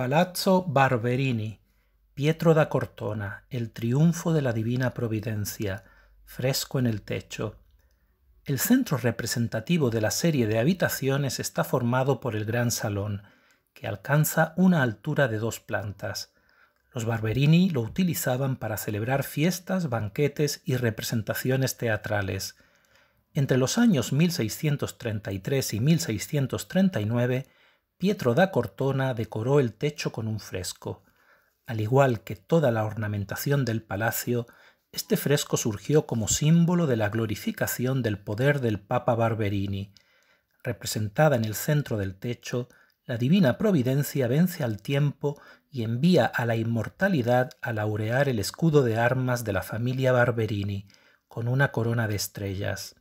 Palazzo Barberini, Pietro da Cortona, El triunfo de la divina providencia, fresco en el techo. El centro representativo de la serie de habitaciones está formado por el gran salón, que alcanza una altura de dos plantas. Los Barberini lo utilizaban para celebrar fiestas, banquetes y representaciones teatrales. Entre los años 1633 y 1639 Pietro da Cortona decoró el techo con un fresco. Al igual que toda la ornamentación del palacio, este fresco surgió como símbolo de la glorificación del poder del Papa Barberini. Representada en el centro del techo, la divina providencia vence al tiempo y envía a la inmortalidad a laurear el escudo de armas de la familia Barberini, con una corona de estrellas.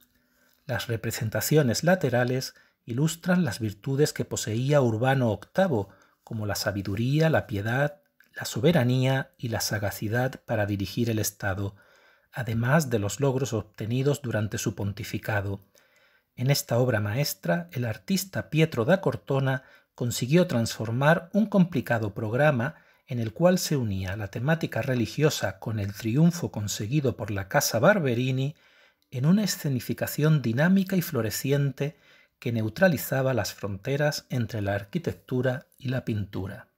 Las representaciones laterales ilustran las virtudes que poseía Urbano VIII, como la sabiduría, la piedad, la soberanía y la sagacidad para dirigir el Estado, además de los logros obtenidos durante su pontificado. En esta obra maestra, el artista Pietro da Cortona consiguió transformar un complicado programa en el cual se unía la temática religiosa con el triunfo conseguido por la Casa Barberini en una escenificación dinámica y floreciente que neutralizaba las fronteras entre la arquitectura y la pintura.